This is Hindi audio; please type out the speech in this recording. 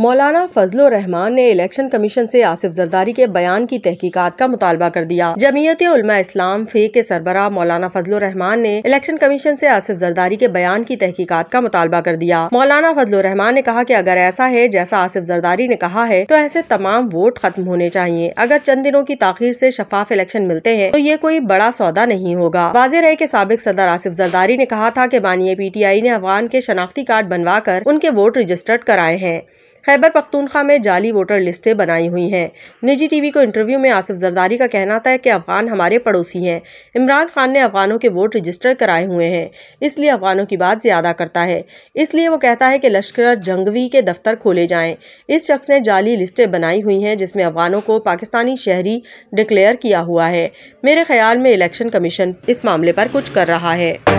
मौलाना फजलो रहमान ने इलेक्शन कमीशन से आसिफ जरदारी के बयान की तहकीकात का मुतालबा कर दिया जमीयत उलमा इस्लाम फे के सरबरा मौलाना फजलो रहमान ने इलेक्शन कमीशन से आसिफ जरदारी के बयान की तहकीकात का मुतालबा कर दिया मौलाना फजलो रहमान ने कहा कि अगर ऐसा है जैसा आसिफ जरदारी ने कहा है तो ऐसे तमाम वोट खत्म होने चाहिए अगर चंद दिनों की ताखिर ऐसी शफाफ इलेक्शन मिलते हैं तो ये कोई बड़ा सौदा नहीं होगा वाज रहे के सबक सदर आसिफ जरदारी ने कहा था की बानिया पी टी आई ने अफगान के शनाख्ती कार्ड बनवा कर उनके वोट रजिस्टर्ड कराए हैं खैबर पख्तूनख्वा में जाली वोटर लिस्टें बनाई हुई हैं निजी टीवी को इंटरव्यू में आसिफ जरदारी का कहना था कि अफगान हमारे पड़ोसी हैं इमरान खान ने अफगानों के वोट रजिस्टर कराए हुए हैं इसलिए अफगानों की बात ज़्यादा करता है इसलिए वो कहता है कि लश्कर जंगवी के दफ्तर खोले जाएँ इस शख्स ने जाली लिस्टें बनाई हुई हैं जिसमें अफगानों को पाकिस्तानी शहरी डिक्लेयर किया हुआ है मेरे ख्याल में इलेक्शन कमीशन इस मामले पर कुछ कर रहा है